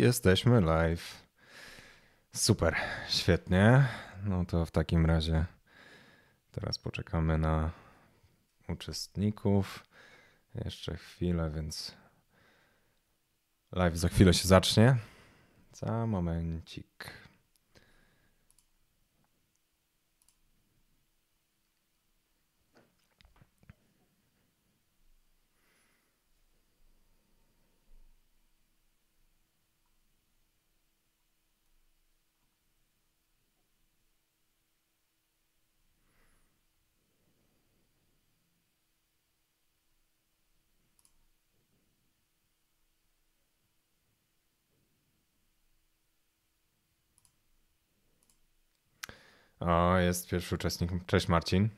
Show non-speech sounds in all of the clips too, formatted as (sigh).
Jesteśmy live. Super, świetnie. No to w takim razie teraz poczekamy na uczestników. Jeszcze chwilę, więc live za chwilę się zacznie. Za momencik. O, jest pierwszy uczestnik. Cześć Marcin.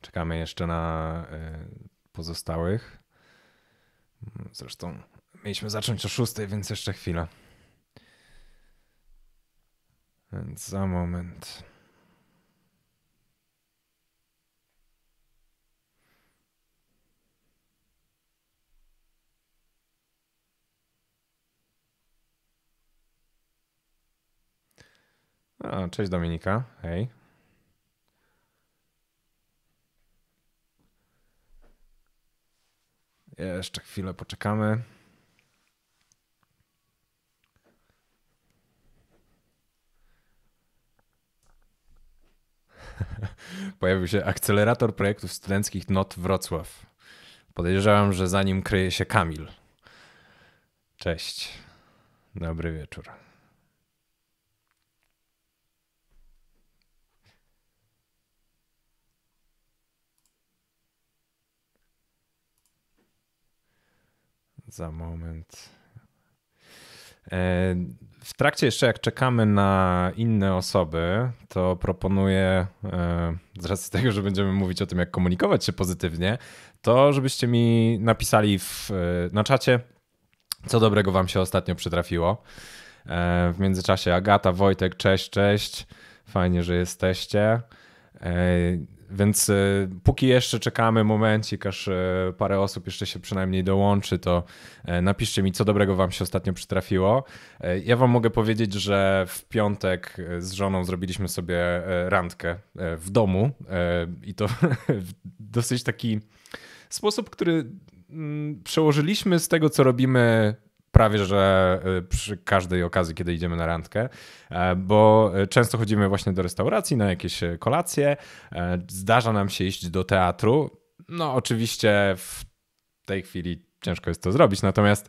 Czekamy jeszcze na y, pozostałych. Zresztą mieliśmy zacząć o szóstej, więc jeszcze chwila. Więc za moment. A, cześć Dominika, hej. Jeszcze chwilę poczekamy. (laughs) Pojawił się akcelerator projektów studenckich NOT Wrocław. Podejrzewam, że za nim kryje się Kamil. Cześć. Dobry wieczór. za moment. E, w trakcie jeszcze jak czekamy na inne osoby, to proponuję, e, z racji tego, że będziemy mówić o tym, jak komunikować się pozytywnie, to żebyście mi napisali w, e, na czacie, co dobrego wam się ostatnio przytrafiło. W międzyczasie Agata, Wojtek, cześć, cześć. Fajnie, że jesteście. Więc e, póki jeszcze czekamy momencik, aż e, parę osób jeszcze się przynajmniej dołączy, to e, napiszcie mi, co dobrego wam się ostatnio przytrafiło. Ja wam mogę powiedzieć, że w piątek z żoną zrobiliśmy sobie randkę w domu i to (laughs) w dosyć taki sposób, który mm, przełożyliśmy z tego, co robimy prawie że e, przy każdej okazji, kiedy idziemy na randkę, e, bo e, często chodzimy właśnie do restauracji na jakieś kolacje. Zdarza nam się iść do teatru. No, oczywiście w tej chwili ciężko jest to zrobić. Natomiast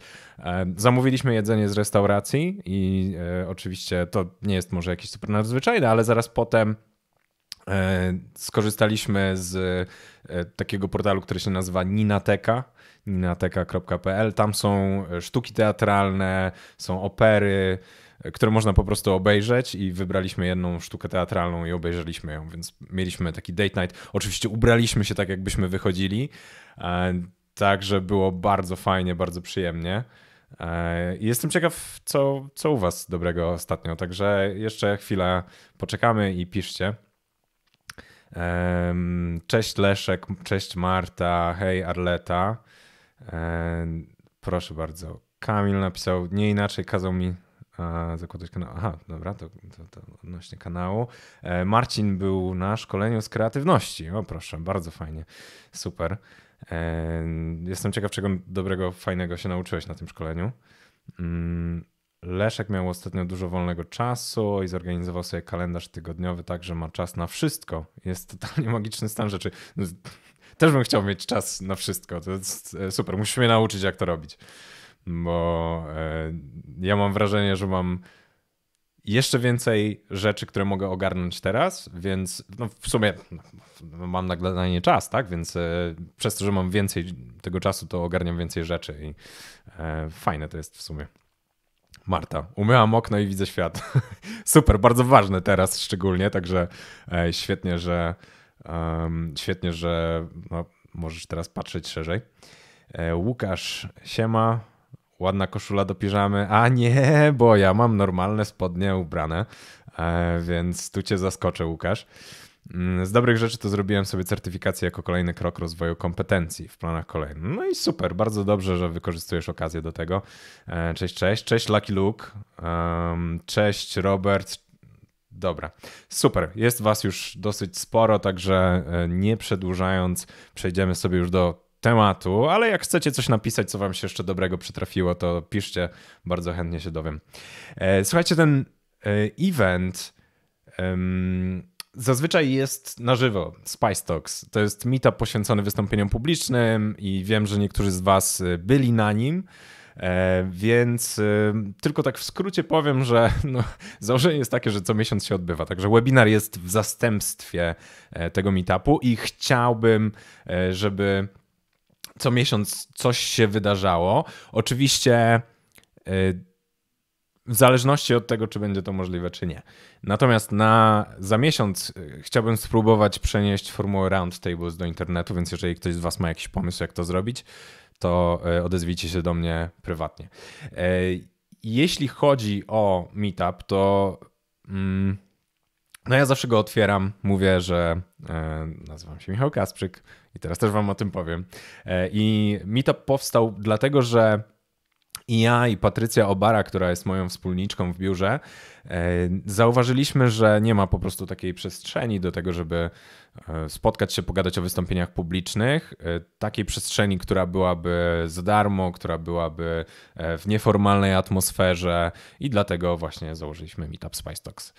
zamówiliśmy jedzenie z restauracji i oczywiście to nie jest może jakieś super nadzwyczajne, ale zaraz potem skorzystaliśmy z takiego portalu, który się nazywa Ninateka ninateka.pl. Tam są e, sztuki teatralne, są opery, e, które można po prostu obejrzeć i wybraliśmy jedną sztukę teatralną i obejrzeliśmy ją, więc mieliśmy taki date night. Oczywiście ubraliśmy się tak, jakbyśmy wychodzili, e, także było bardzo fajnie, bardzo przyjemnie. Jestem ciekaw, co, co u Was dobrego ostatnio, także jeszcze chwilę poczekamy i piszcie. Cześć Leszek, cześć Marta, hej Arleta. E, proszę bardzo. Kamil napisał, nie inaczej kazał mi e, zakładać kanał. Aha, dobra, to, to, to odnośnie kanału. E, Marcin był na szkoleniu z kreatywności. O proszę, bardzo fajnie, super. Jestem ciekaw, czego dobrego, fajnego się nauczyłeś na tym szkoleniu. Mm, Leszek miał ostatnio dużo wolnego czasu i zorganizował sobie kalendarz tygodniowy, tak że ma czas na wszystko. Jest totalnie (laughs) magiczny stan rzeczy. No, też bym chciał mieć czas na wszystko. To jest e, super. Musisz mnie nauczyć, jak to robić. Bo e, ja mam wrażenie, że mam jeszcze więcej rzeczy, które mogę ogarnąć teraz, więc no w sumie no, mam nagradanie czas, tak? Więc e, przez to, że mam więcej tego czasu, to ogarniam więcej rzeczy i fajne to jest w sumie. Marta, umyłam okno i widzę świat. (laughs) Super, bardzo ważne teraz szczególnie, także świetnie, że Świetnie, że no, możesz teraz patrzeć szerzej. E, Łukasz, siema, ładna koszula do piżamy. A nie, bo ja mam normalne spodnie ubrane, e, więc tu cię zaskoczę, Łukasz. Mm, z dobrych rzeczy to zrobiłem sobie certyfikację jako kolejny krok rozwoju kompetencji w planach kolejnych. No i super, bardzo dobrze, że wykorzystujesz okazję do tego. E, cześć, cześć, cześć Lucky Luke, cześć Robert, Dobra, super. Jest Was już dosyć sporo, także e, nie przedłużając, przejdziemy sobie już do tematu, ale jak chcecie coś napisać, co Wam się jeszcze dobrego przytrafiło, to piszcie, bardzo chętnie się dowiem. E, słuchajcie, ten e, event. Zazwyczaj jest na żywo Spice Talks. To jest meetup poświęcony wystąpieniom publicznym i wiem, że niektórzy z Was byli na nim. E, więc tylko tak w skrócie powiem, że no, (laughs) założenie jest takie, że co miesiąc się odbywa. Także webinar jest w zastępstwie e, tego meetupu i chciałbym, e, żeby co miesiąc coś się wydarzało. Oczywiście w zależności od tego, czy będzie to możliwe, czy nie. Natomiast na, za miesiąc chciałbym spróbować przenieść formułę Roundtables do internetu, więc jeżeli ktoś z Was ma jakiś pomysł, jak to zrobić, to e, odezwijcie się do mnie prywatnie. E, jeśli chodzi o meetup, to mm, no ja zawsze go otwieram, mówię, że e, nazywam się Michał Kasprzyk i teraz też wam o tym powiem. I meetup powstał dlatego, że i ja, i Patrycja Obara, która jest moją wspólniczką w biurze, e, zauważyliśmy, że nie ma po prostu takiej przestrzeni do tego, żeby e, spotkać się, pogadać o wystąpieniach publicznych, e, takiej przestrzeni, która byłaby za darmo, która byłaby w nieformalnej atmosferze i dlatego właśnie założyliśmy Meetup Spice Talks.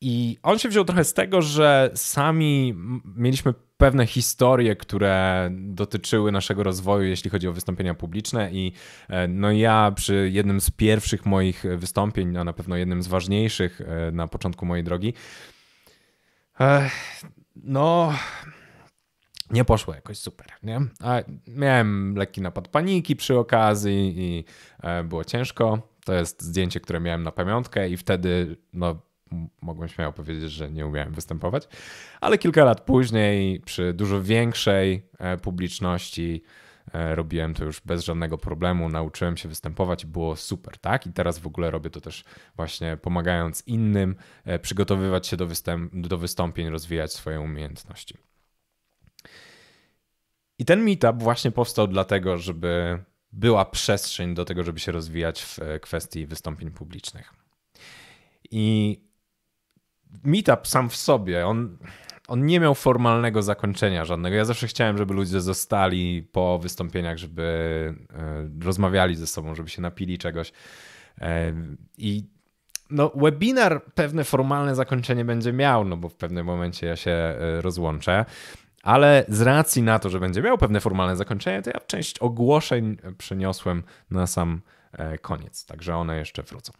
I on się wziął trochę z tego, że sami mieliśmy pewne historie, które dotyczyły naszego rozwoju, jeśli chodzi o wystąpienia publiczne i e, no ja przy jednym z pierwszych moich wystąpień, a na pewno jednym z ważniejszych e, na początku mojej drogi, e, no nie poszło jakoś super, nie? A miałem lekki napad paniki przy okazji i było ciężko. To jest zdjęcie, które miałem na pamiątkę i wtedy no, mogłem śmiało powiedzieć, że nie umiałem występować, ale kilka lat później przy dużo większej e, publiczności e, robiłem to już bez żadnego problemu, nauczyłem się występować i było super, tak? I teraz w ogóle robię to też właśnie pomagając innym e, przygotowywać się do, występ, do wystąpień, rozwijać swoje umiejętności. I ten meetup właśnie powstał dlatego, żeby była przestrzeń do tego, żeby się rozwijać w kwestii wystąpień publicznych. I meetup sam w sobie, on, on nie miał formalnego zakończenia żadnego. Ja zawsze chciałem, żeby ludzie zostali po wystąpieniach, żeby e, rozmawiali ze sobą, żeby się napili czegoś. E, I no, webinar pewne formalne zakończenie będzie miał, no bo w pewnym momencie ja się e, rozłączę. Ale z racji na to, że będzie miał pewne formalne zakończenie, to ja część ogłoszeń przeniosłem na sam E, koniec. Także one jeszcze wrócą.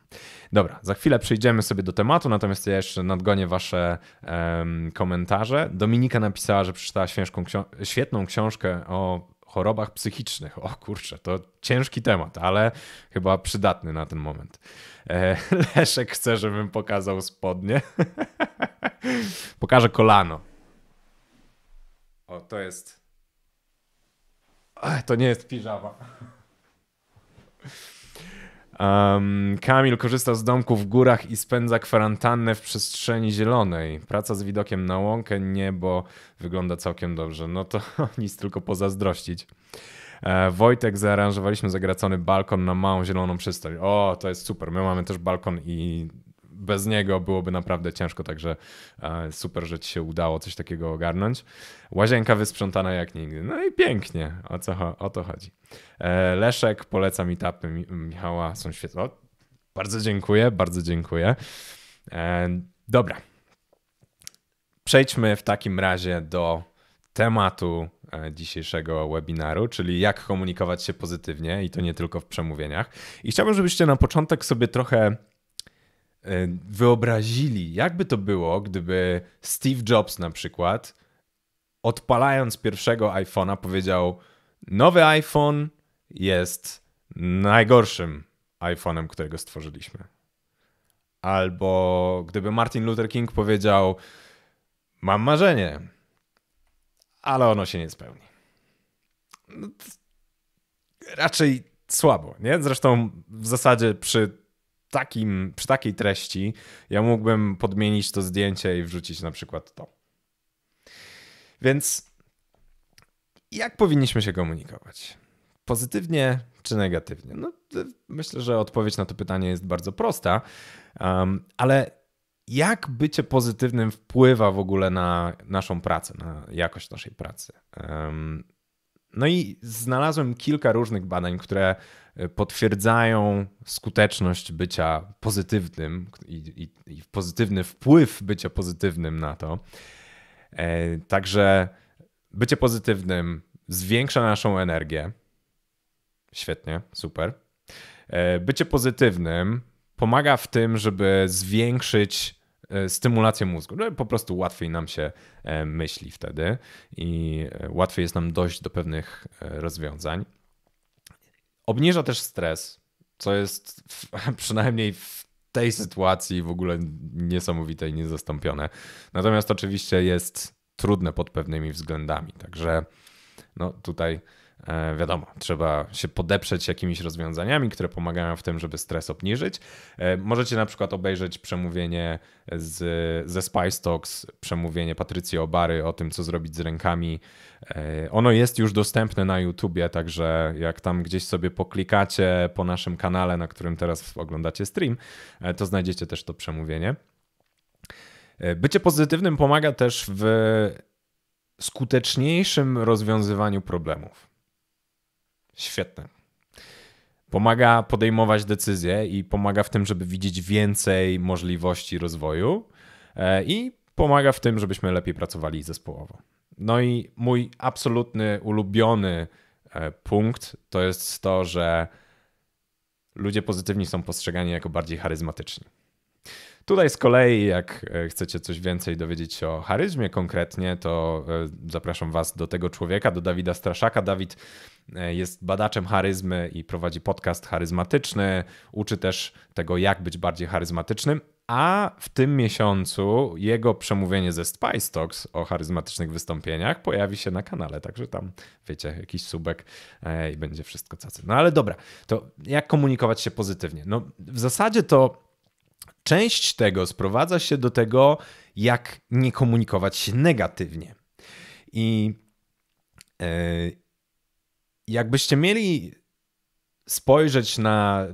Dobra, za chwilę przejdziemy sobie do tematu, natomiast ja jeszcze nadgonię wasze um, komentarze. Dominika napisała, że przeczytała świetną książkę o chorobach psychicznych. O kurczę, to ciężki temat, ale chyba przydatny na ten moment. E, (laughs) Leszek chce, żebym pokazał spodnie. (laughs) Pokażę kolano. O, to jest. Ach, to nie jest piżama. Um, Kamil korzysta z domku w górach i spędza kwarantannę w przestrzeni zielonej. Praca z widokiem na łąkę, niebo wygląda całkiem dobrze. No to (laughs) nic tylko pozazdrościć. E, Wojtek, zaaranżowaliśmy zagracony balkon na małą zieloną przystań. O, to jest super. My mamy też balkon i bez niego byłoby naprawdę ciężko, także e, super, że ci się udało coś takiego ogarnąć. Łazienka wysprzątana jak nigdy. No i pięknie, o, co, o to chodzi. E, Leszek poleca mi tapy Michała, są świetne. bardzo dziękuję, bardzo dziękuję. E, dobra. Przejdźmy w takim razie do tematu dzisiejszego webinaru, czyli jak komunikować się pozytywnie i to nie tylko w przemówieniach. I chciałbym, żebyście na początek sobie trochę E, wyobrazili, jakby to było, gdyby Steve Jobs na przykład, odpalając pierwszego iPhone'a, powiedział: Nowy iPhone jest najgorszym iPhone'em, którego stworzyliśmy. Albo gdyby Martin Luther King powiedział: Mam marzenie, ale ono się nie spełni. No raczej słabo, nie? Zresztą w zasadzie przy takim, przy takiej treści ja mógłbym podmienić to zdjęcie i wrzucić na przykład to. Więc jak powinniśmy się komunikować? Pozytywnie czy negatywnie? No, y, myślę, że odpowiedź na to pytanie jest bardzo prosta, um, ale jak bycie pozytywnym wpływa w ogóle na naszą pracę, na jakość naszej pracy? Um, no i znalazłem kilka różnych badań, które e, potwierdzają skuteczność bycia pozytywnym i, i, i pozytywny wpływ bycia pozytywnym na to. E, także bycie pozytywnym zwiększa naszą energię. Świetnie, super. E, bycie pozytywnym pomaga w tym, żeby zwiększyć E, stymulację mózgu. No po prostu łatwiej nam się e, myśli wtedy i e, łatwiej jest nam dojść do pewnych rozwiązań. Obniża też stres, co jest w, (laughs) przynajmniej w tej sytuacji w ogóle niesamowite i niezastąpione. Natomiast oczywiście jest trudne pod pewnymi względami, także no tutaj E, wiadomo, trzeba się podeprzeć jakimiś rozwiązaniami, które pomagają w tym, żeby stres obniżyć. E, możecie na przykład obejrzeć przemówienie z, ze Spice Talks, przemówienie Patrycji Obary o tym, co zrobić z rękami. E, ono jest już dostępne na YouTubie, także jak tam gdzieś sobie poklikacie po naszym kanale, na którym teraz oglądacie stream, to znajdziecie też to przemówienie. Bycie pozytywnym pomaga też w skuteczniejszym rozwiązywaniu problemów. Świetne. Pomaga podejmować decyzje i pomaga w tym, żeby widzieć więcej możliwości rozwoju e, i pomaga w tym, żebyśmy lepiej pracowali zespołowo. No i mój absolutny ulubiony e, punkt to jest to, że ludzie pozytywni są postrzegani jako bardziej charyzmatyczni. Tutaj z kolei, jak e, chcecie coś więcej dowiedzieć się o charyzmie konkretnie, to e, zapraszam Was do tego człowieka, do Dawida Straszaka. Dawid e, jest badaczem charyzmy i prowadzi podcast charyzmatyczny. Uczy też tego, jak być bardziej charyzmatycznym. A w tym miesiącu jego przemówienie ze Spice Talks o charyzmatycznych wystąpieniach pojawi się na kanale, także tam wiecie, jakiś subek i będzie wszystko cacy. No ale dobra, to jak komunikować się pozytywnie? No w zasadzie to Część tego sprowadza się do tego, jak nie komunikować się negatywnie. I e, jakbyście mieli spojrzeć na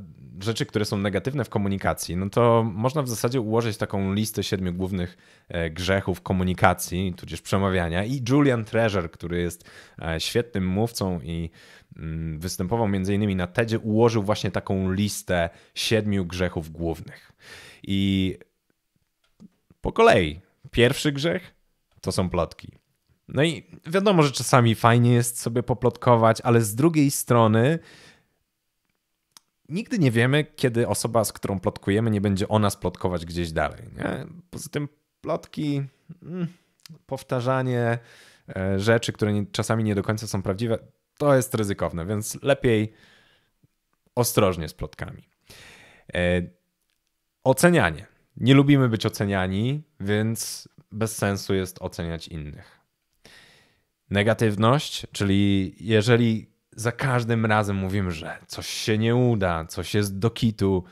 rzeczy, które są negatywne w komunikacji, no to można w zasadzie ułożyć taką listę siedmiu głównych e, grzechów komunikacji, tudzież przemawiania. I Julian Treasure, który jest e, świetnym mówcą i mm, występował między innymi na TEDzie, ułożył właśnie taką listę siedmiu grzechów głównych. I po kolei, pierwszy grzech to są plotki. No i wiadomo, że czasami fajnie jest sobie poplotkować, ale z drugiej strony nigdy nie wiemy, kiedy osoba, z którą plotkujemy, nie będzie o nas plotkować gdzieś dalej. Nie? Poza tym plotki, mm, powtarzanie e, rzeczy, które czasami nie do końca są prawdziwe, to jest ryzykowne, więc lepiej ostrożnie z plotkami. E, Ocenianie. Nie lubimy być oceniani, więc bez sensu jest oceniać innych. Negatywność, czyli jeżeli za każdym razem mówimy, że coś się nie uda, coś jest do kitu,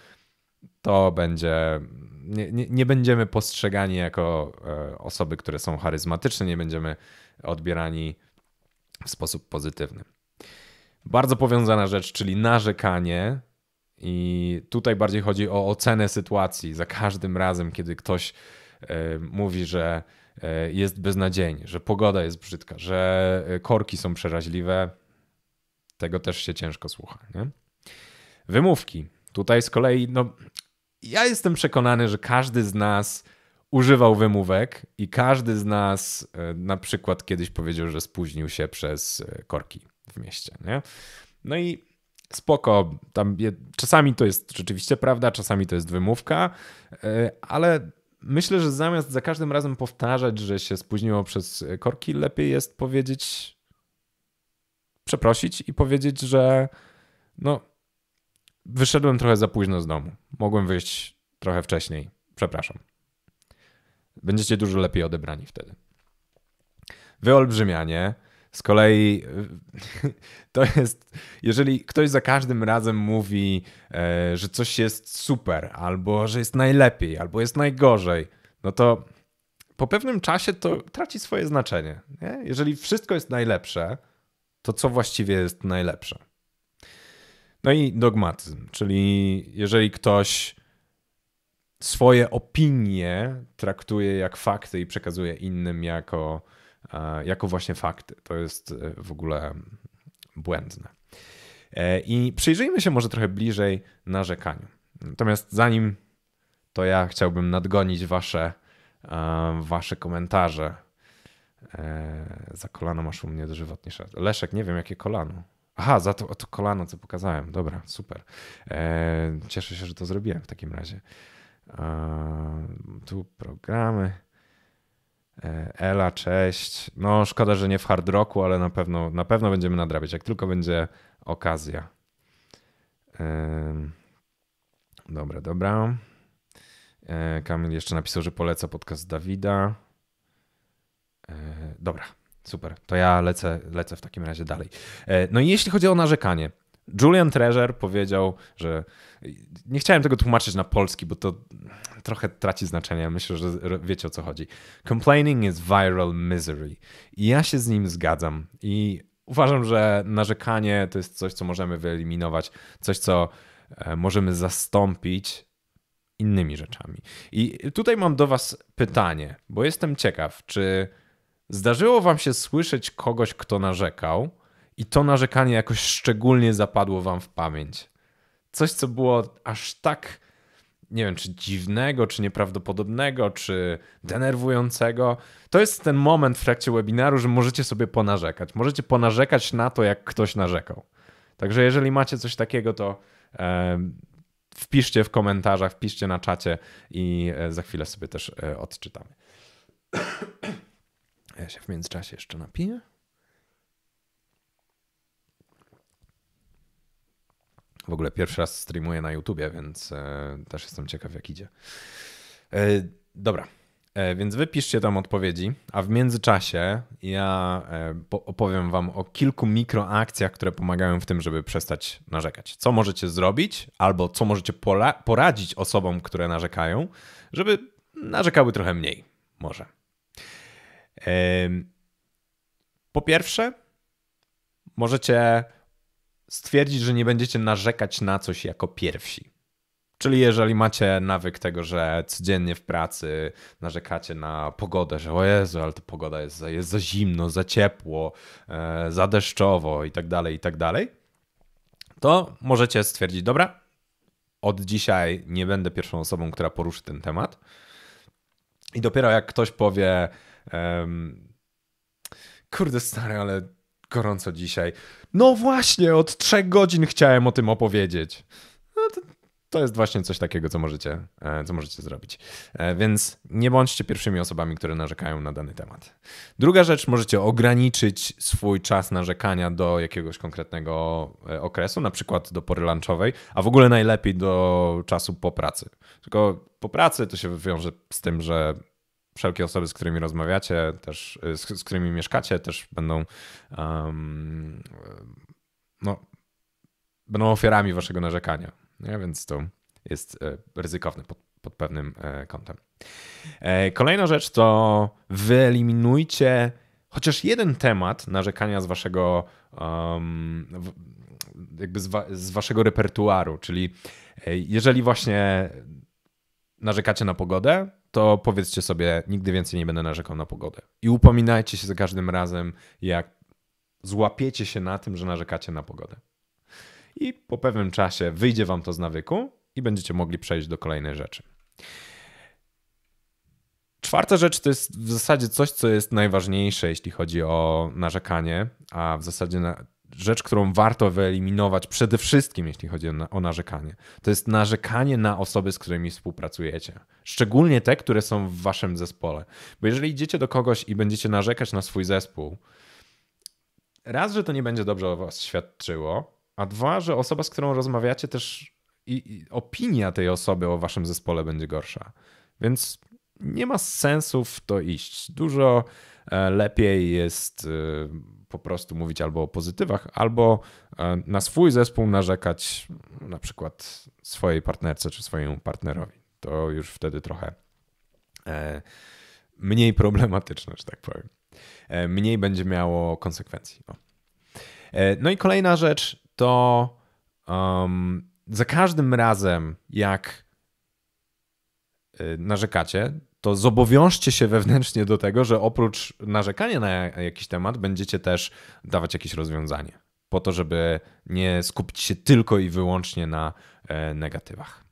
to będzie. Nie, nie, nie będziemy postrzegani jako e, osoby, które są charyzmatyczne, nie będziemy odbierani w sposób pozytywny. Bardzo powiązana rzecz, czyli narzekanie, i tutaj bardziej chodzi o ocenę sytuacji. Za każdym razem, kiedy ktoś e, mówi, że e, jest beznadziejnie, że pogoda jest brzydka, że e, korki są przeraźliwe, tego też się ciężko słucha. Nie? Wymówki. Tutaj z kolei, no, ja jestem przekonany, że każdy z nas używał wymówek i każdy z nas na przykład kiedyś powiedział, że spóźnił się przez korki w mieście. Nie? No i spoko, tam je, czasami to jest rzeczywiście prawda, czasami to jest wymówka, e, ale myślę, że zamiast za każdym razem powtarzać, że się spóźniło przez korki, lepiej jest powiedzieć, przeprosić i powiedzieć, że no, wyszedłem trochę za późno z domu. Mogłem wyjść trochę wcześniej. Przepraszam. Będziecie dużo lepiej odebrani wtedy. Wyolbrzymianie. Z kolei (laughs) to jest, jeżeli ktoś za każdym razem mówi, e, że coś jest super, albo że jest najlepiej, albo jest najgorzej, no to po pewnym czasie to traci swoje znaczenie. Nie? Jeżeli wszystko jest najlepsze, to co właściwie jest najlepsze? No i dogmatyzm, czyli jeżeli ktoś swoje opinie traktuje jak fakty i przekazuje innym jako E, jako właśnie fakty. To jest e, w ogóle błędne. E, I przyjrzyjmy się może trochę bliżej narzekaniu. Natomiast zanim to ja chciałbym nadgonić wasze, wasze komentarze. Za kolano masz u mnie dożywotnie Leszek, nie wiem jakie kolano. Aha, za to, to kolano, co pokazałem. Dobra, super. Cieszę się, że to zrobiłem w takim razie. Tu programy. E, Ela, cześć. No, szkoda, że nie w hard rocku, ale na pewno, na pewno będziemy nadrabiać, jak tylko będzie okazja. Dobra, dobra. E, Kamil jeszcze napisał, że poleca podcast Dawida. E, dobra, super. To ja lecę, lecę w takim razie dalej. No i jeśli chodzi o narzekanie. Julian Treasure powiedział, że nie chciałem tego tłumaczyć na polski, bo to trochę traci znaczenie. Myślę, że wiecie o co chodzi. Complaining is viral misery. I ja się z nim zgadzam. I uważam, że narzekanie to jest coś, co możemy wyeliminować, coś, co e, możemy zastąpić innymi rzeczami. I tutaj mam do Was pytanie, bo jestem ciekaw, czy zdarzyło Wam się słyszeć kogoś, kto narzekał i to narzekanie jakoś szczególnie zapadło Wam w pamięć? coś, co było aż tak, nie wiem, czy dziwnego, czy nieprawdopodobnego, czy denerwującego. To jest ten moment w trakcie webinaru, że możecie sobie ponarzekać. Możecie ponarzekać na to, jak ktoś narzekał. Także jeżeli macie coś takiego, to e, wpiszcie w komentarzach, wpiszcie na czacie i e, za chwilę sobie też e, odczytamy. (coughs) Ja się w międzyczasie jeszcze napiję. W ogóle pierwszy raz streamuję na YouTubie, więc e, też jestem ciekaw, jak idzie. E, dobra, e, więc wypiszcie tam odpowiedzi, a w międzyczasie ja opowiem Wam o kilku mikroakcjach, które pomagają w tym, żeby przestać narzekać. Co możecie zrobić, albo co możecie poradzić osobom, które narzekają, żeby narzekały trochę mniej, może. Po pierwsze, możecie stwierdzić, że nie będziecie narzekać na coś jako pierwsi. Czyli jeżeli macie nawyk tego, że codziennie w pracy narzekacie na pogodę, że o Jezu, ale to pogoda jest, jest za zimno, za ciepło, e, za deszczowo i tak dalej, i tak dalej, to możecie stwierdzić, dobra, od dzisiaj nie będę pierwszą osobą, która poruszy ten temat. I dopiero jak ktoś powie, um, kurde stary, ale gorąco dzisiaj. No właśnie, od trzech godzin chciałem o tym opowiedzieć. No to, to, jest właśnie coś takiego, co możecie, e, co możecie zrobić. E, więc nie bądźcie pierwszymi osobami, które narzekają na dany temat. Druga rzecz, możecie ograniczyć swój czas narzekania do jakiegoś konkretnego e, okresu, na przykład do pory lunchowej, a w ogóle najlepiej do czasu po pracy. Tylko po pracy to się wiąże z tym, że wszelkie osoby, z którymi rozmawiacie, też y, z, z którymi mieszkacie, też będą um, no, będą ofiarami waszego narzekania. Nie? Więc to jest e, ryzykowne pod, pod pewnym e, kątem. E, kolejna rzecz to wyeliminujcie chociaż jeden temat narzekania z waszego um, jakby z, wa z, waszego repertuaru, czyli jeżeli właśnie narzekacie na pogodę, to powiedzcie sobie, nigdy więcej nie będę narzekał na pogodę. I upominajcie się za każdym razem, jak złapiecie się na tym, że narzekacie na pogodę. I po pewnym czasie wyjdzie wam to z nawyku i będziecie mogli przejść do kolejnej rzeczy. Czwarta rzecz to jest w zasadzie coś, co jest najważniejsze, jeśli chodzi o narzekanie, a w zasadzie na rzecz, którą warto wyeliminować przede wszystkim, jeśli chodzi o, na, o narzekanie. To jest narzekanie na osoby, z którymi współpracujecie. Szczególnie te, które są w waszym zespole. Bo jeżeli idziecie do kogoś i będziecie narzekać na swój zespół, raz, że to nie będzie dobrze o was świadczyło, a dwa, że osoba, z którą rozmawiacie, też i, i opinia tej osoby o waszym zespole będzie gorsza. Więc nie ma sensu w to iść. Dużo e, lepiej jest y, po prostu mówić albo o pozytywach, albo e, na swój zespół narzekać na przykład swojej partnerce czy swojemu partnerowi. To już wtedy trochę e, mniej problematyczne, że tak powiem. E, mniej będzie miało konsekwencji. No, no i kolejna rzecz to um, za każdym razem, jak narzekacie, to zobowiążcie się wewnętrznie do tego, że oprócz narzekania na jakiś temat, będziecie też dawać jakieś rozwiązanie, po to, żeby nie skupić się tylko i wyłącznie na e, negatywach.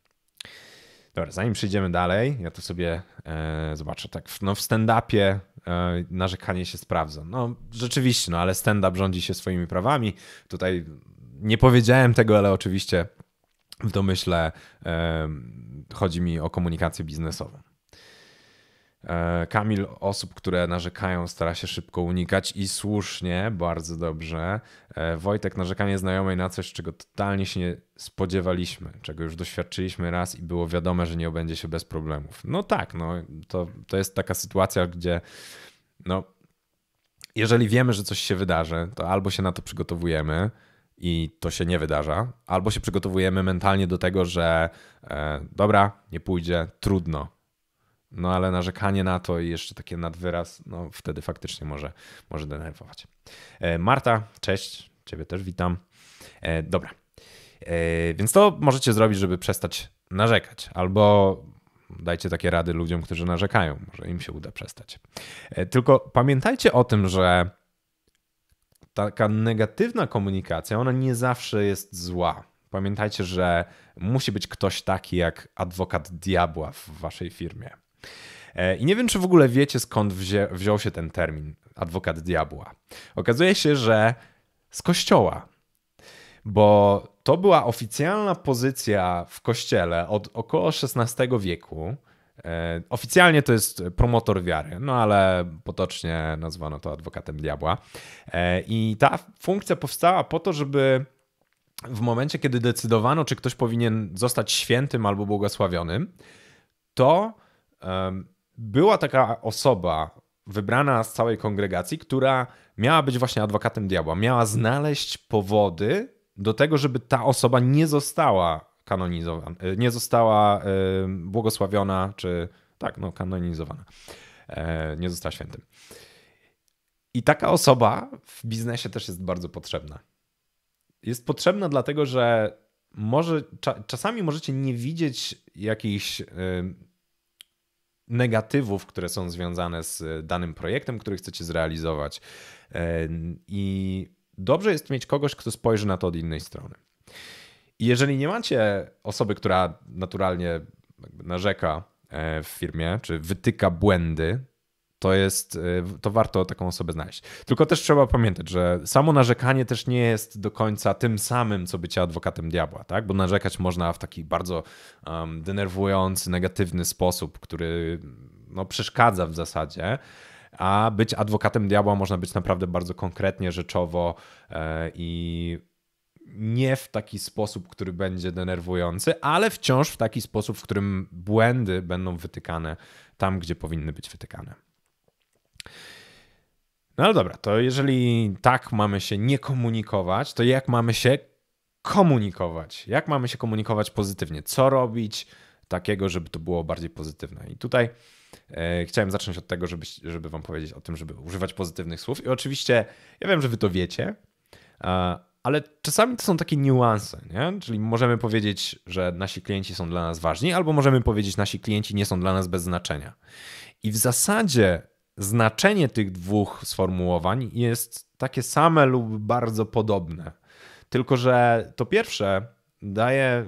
Dobra, zanim przejdziemy dalej, ja to sobie e, zobaczę. Tak, no w stand-upie e, narzekanie się sprawdza. No rzeczywiście, no ale stand-up rządzi się swoimi prawami. Tutaj nie powiedziałem tego, ale oczywiście w domyśle e, chodzi mi o komunikację biznesową. E, Kamil osób, które narzekają, stara się szybko unikać i słusznie, bardzo dobrze. E, Wojtek narzekanie znajomej na coś, czego totalnie się nie spodziewaliśmy, czego już doświadczyliśmy raz i było wiadome, że nie obędzie się bez problemów. No tak, no, to, to jest taka sytuacja, gdzie no, jeżeli wiemy, że coś się wydarzy, to albo się na to przygotowujemy, i to się nie wydarza, albo się przygotowujemy mentalnie do tego, że e, dobra, nie pójdzie, trudno. No ale narzekanie na to i jeszcze takie nadwyraz, no wtedy faktycznie może, może denerwować. E, Marta, cześć, Ciebie też witam. E, dobra, e, więc to możecie zrobić, żeby przestać narzekać, albo dajcie takie rady ludziom, którzy narzekają, może im się uda przestać. Tylko pamiętajcie o tym, że taka negatywna komunikacja, ona nie zawsze jest zła. Pamiętajcie, że musi być ktoś taki jak adwokat diabła w waszej firmie. E, I nie wiem, czy w ogóle wiecie, skąd wzię, wziął się ten termin adwokat diabła. Okazuje się, że z kościoła, bo to była oficjalna pozycja w kościele od około XVI wieku. E, oficjalnie to jest promotor wiary, no ale potocznie nazwano to adwokatem diabła. E, I ta funkcja powstała po to, żeby w momencie, kiedy decydowano, czy ktoś powinien zostać świętym albo błogosławionym, to była taka osoba wybrana z całej kongregacji, która miała być właśnie adwokatem diabła, miała znaleźć powody do tego, żeby ta osoba nie została kanonizowana, e, nie została błogosławiona, czy tak, no kanonizowana, e, nie została świętym. I taka osoba w biznesie też jest bardzo potrzebna. Jest potrzebna dlatego, że może czasami możecie nie widzieć jakichś negatywów, które są związane z e, danym projektem, który chcecie zrealizować. E, I dobrze jest mieć kogoś, kto spojrzy na to od innej strony. I jeżeli nie macie osoby, która naturalnie narzeka e, w firmie, czy wytyka błędy, to jest, y, to warto taką osobę znaleźć. Tylko też trzeba pamiętać, że samo narzekanie też nie jest do końca tym samym, co bycie adwokatem diabła, tak? Bo narzekać można w taki bardzo um, denerwujący, negatywny sposób, który no, przeszkadza w zasadzie. A być adwokatem diabła można być naprawdę bardzo konkretnie, rzeczowo e, i nie w taki sposób, który będzie denerwujący, ale wciąż w taki sposób, w którym błędy będą wytykane tam, gdzie powinny być wytykane. No ale dobra, to jeżeli tak mamy się nie komunikować, to jak mamy się komunikować? Jak mamy się komunikować pozytywnie? Co robić takiego, żeby to było bardziej pozytywne? I tutaj e, chciałem zacząć od tego, żeby, żeby wam powiedzieć o tym, żeby używać pozytywnych słów. I oczywiście ja wiem, że wy to wiecie, ale czasami to są takie niuanse, nie? czyli możemy powiedzieć, że nasi klienci są dla nas ważni, albo możemy powiedzieć, że nasi klienci nie są dla nas bez znaczenia. I w zasadzie znaczenie tych dwóch sformułowań jest takie same lub bardzo podobne. Tylko, że to pierwsze daje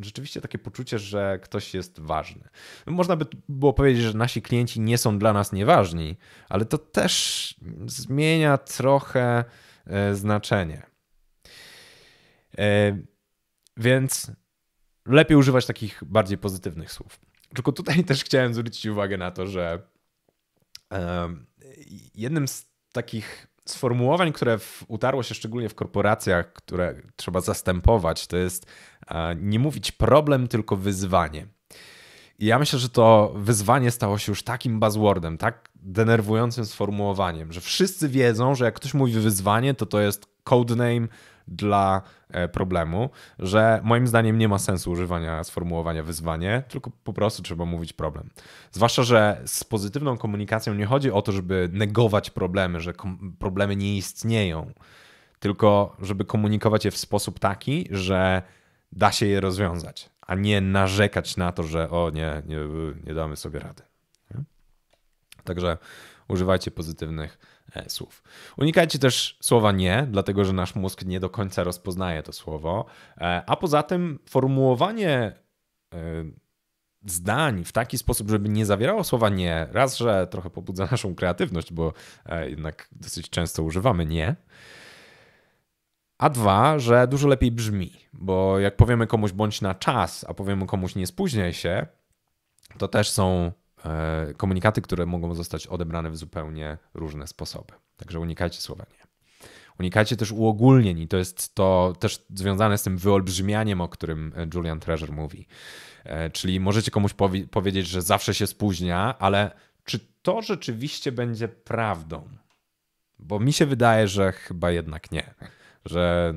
rzeczywiście takie poczucie, że ktoś jest ważny. Można by było powiedzieć, że nasi klienci nie są dla nas nieważni, ale to też zmienia trochę e, znaczenie. E, więc lepiej używać takich bardziej pozytywnych słów. Tylko tutaj też chciałem zwrócić uwagę na to, że Jednym z takich sformułowań, które utarło się szczególnie w korporacjach, które trzeba zastępować, to jest e, nie mówić problem, tylko wyzwanie. I ja myślę, że to wyzwanie stało się już takim buzzwordem, tak denerwującym sformułowaniem, że wszyscy wiedzą, że jak ktoś mówi wyzwanie, to to jest codename dla e, problemu, że moim zdaniem nie ma sensu używania sformułowania wyzwanie, tylko po prostu trzeba mówić problem. Zwłaszcza, że z pozytywną komunikacją nie chodzi o to, żeby negować problemy, że problemy nie istnieją, tylko żeby komunikować je w sposób taki, że da się je rozwiązać, a nie narzekać na to, że o nie, nie, nie damy sobie rady. Także używajcie pozytywnych E, słów. Unikajcie też słowa nie, dlatego że nasz mózg nie do końca rozpoznaje to słowo, e, a poza tym formułowanie e, zdań w taki sposób, żeby nie zawierało słowa nie, raz, że trochę pobudza (laughs) naszą kreatywność, bo jednak dosyć często używamy nie, a dwa, że dużo lepiej brzmi, bo jak powiemy komuś bądź na czas, a powiemy komuś nie spóźniaj się, to też są E, komunikaty, które mogą zostać odebrane w zupełnie różne sposoby. Także unikajcie słowa nie. Unikajcie też uogólnień i to jest to też związane z tym wyolbrzymianiem, o którym e, Julian Treasure mówi. E, czyli możecie komuś powiedzieć, że zawsze się spóźnia, ale czy to rzeczywiście będzie prawdą? Bo mi się wydaje, że chyba jednak nie. Że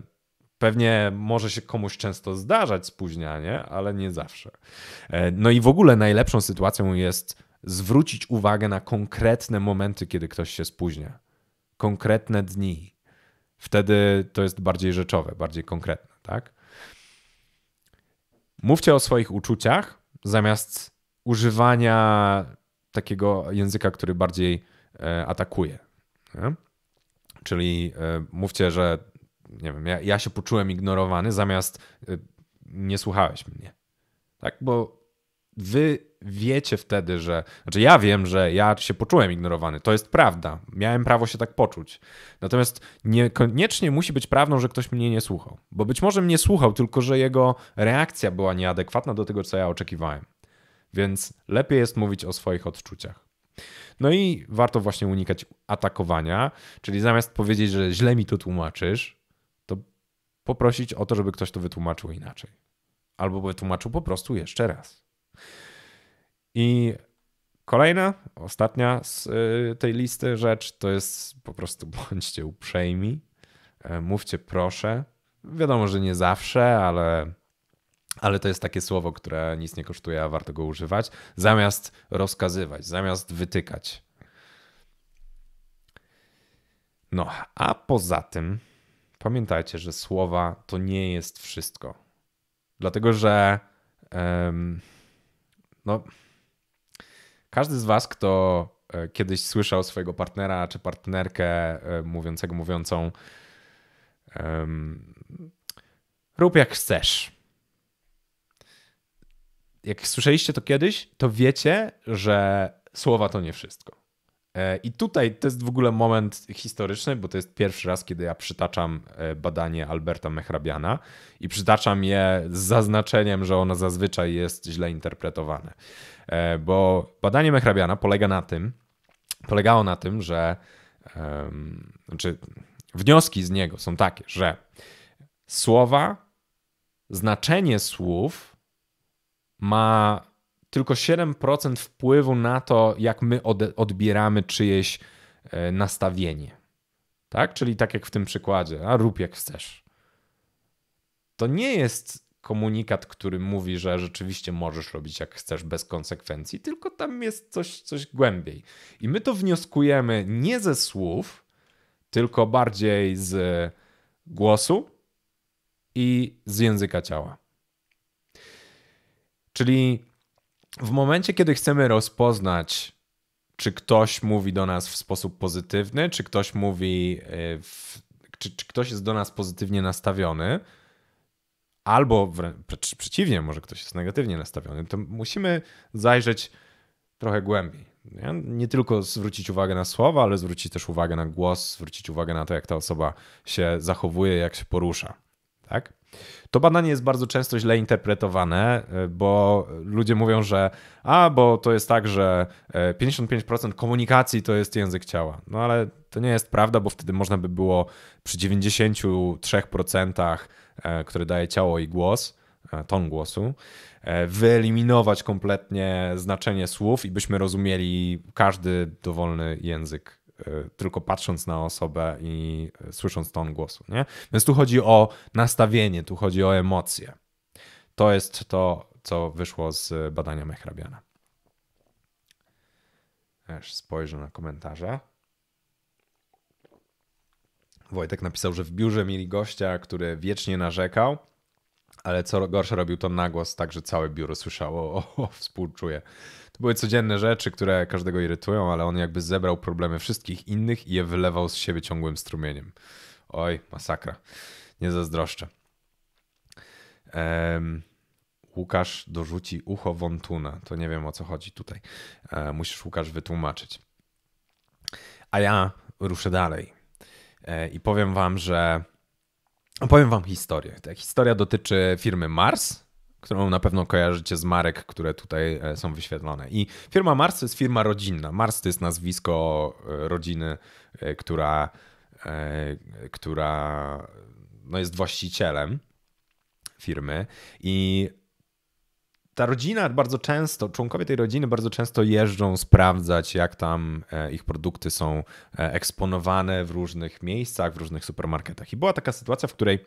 Pewnie może się komuś często zdarzać spóźnianie, ale nie zawsze. E, no i w ogóle najlepszą sytuacją jest zwrócić uwagę na konkretne momenty, kiedy ktoś się spóźnia. Konkretne dni. Wtedy to jest bardziej rzeczowe, bardziej konkretne, tak? Mówcie o swoich uczuciach zamiast używania takiego języka, który bardziej e, atakuje. Nie? Czyli e, mówcie, że nie wiem, ja, ja się poczułem ignorowany, zamiast y, nie słuchałeś mnie. Tak, bo wy wiecie wtedy, że. Znaczy, ja wiem, że ja się poczułem ignorowany. To jest prawda. Miałem prawo się tak poczuć. Natomiast niekoniecznie musi być prawdą, że ktoś mnie nie słuchał. Bo być może mnie słuchał, tylko że jego reakcja była nieadekwatna do tego, co ja oczekiwałem. Więc lepiej jest mówić o swoich odczuciach. No i warto właśnie unikać atakowania, czyli zamiast powiedzieć, że źle mi to tłumaczysz, poprosić o to, żeby ktoś to wytłumaczył inaczej. Albo wytłumaczył po prostu jeszcze raz. I kolejna, ostatnia z y, tej listy rzecz to jest po prostu (laughs) bądźcie uprzejmi, e, mówcie proszę. Wiadomo, że nie zawsze, ale ale to jest takie słowo, które nic nie kosztuje, a warto go używać, zamiast rozkazywać, zamiast wytykać. No, a poza tym pamiętajcie, że słowa to nie jest wszystko. Dlatego, że um, no, każdy z Was, kto e, kiedyś słyszał swojego partnera czy partnerkę e, mówiącego, mówiącą, um, rób jak chcesz. Jak słyszeliście to kiedyś, to wiecie, że słowa to nie wszystko. E, I tutaj to jest w ogóle moment historyczny, bo to jest pierwszy raz, kiedy ja przytaczam e, badanie Alberta Mehrabiana i przytaczam je z zaznaczeniem, że ono zazwyczaj jest źle interpretowane. E, bo badanie Mehrabiana polega na tym, polegało na tym, że znaczy wnioski z niego są takie, że słowa, znaczenie słów ma tylko 7% wpływu na to, jak my odbieramy czyjeś e, nastawienie. Tak? Czyli tak jak w tym przykładzie, a rób jak chcesz. To nie jest komunikat, który mówi, że rzeczywiście możesz robić jak chcesz bez konsekwencji, tylko tam jest coś, coś głębiej. I my to wnioskujemy nie ze słów, tylko bardziej z głosu i z języka ciała. Czyli w momencie, kiedy chcemy rozpoznać, czy ktoś mówi do nas w sposób pozytywny, czy ktoś mówi, e, w, czy, czy ktoś jest do nas pozytywnie nastawiony, albo wręcz przeciwnie, może ktoś jest negatywnie nastawiony, to musimy zajrzeć trochę głębiej. Nie? nie? tylko zwrócić uwagę na słowa, ale zwrócić też uwagę na głos, zwrócić uwagę na to, jak ta osoba się zachowuje, jak się porusza tak? To badanie jest bardzo często źle interpretowane, e, bo ludzie mówią, że a, bo to jest tak, że 55% e, komunikacji to jest język ciała. No ale to nie jest prawda, bo wtedy można by było przy 93%, e, które daje ciało i głos, ton głosu, wyeliminować kompletnie znaczenie słów i byśmy rozumieli każdy dowolny język Y, tylko patrząc na osobę i y, słysząc ton głosu. Nie? Więc tu chodzi o nastawienie, tu chodzi o emocje. To jest to, co wyszło z badania Mechrabiana. Aż spojrzę na komentarze. Wojtek napisał, że w biurze mieli gościa, który wiecznie narzekał ale co gorsze robił to nagłos, tak że całe biuro słyszało, o, o, współczuję. To były codzienne rzeczy, które każdego irytują, ale on jakby zebrał problemy wszystkich innych i je wylewał z siebie ciągłym strumieniem. Oj, masakra. Nie zazdroszczę. Um, Łukasz dorzuci ucho Wontuna. To nie wiem o co chodzi tutaj. E, musisz Łukasz wytłumaczyć. A ja ruszę dalej. E, I powiem wam, że Opowiem wam historię. Ta historia dotyczy firmy Mars, którą na pewno kojarzycie z marek, które tutaj e, są wyświetlone. I firma Mars to jest firma rodzinna. Mars to jest nazwisko e, rodziny, e, która, która no jest właścicielem firmy i ta rodzina bardzo często, członkowie tej rodziny bardzo często jeżdżą sprawdzać, jak tam e, ich produkty są e, eksponowane w różnych miejscach, w różnych supermarketach. I była taka sytuacja, w której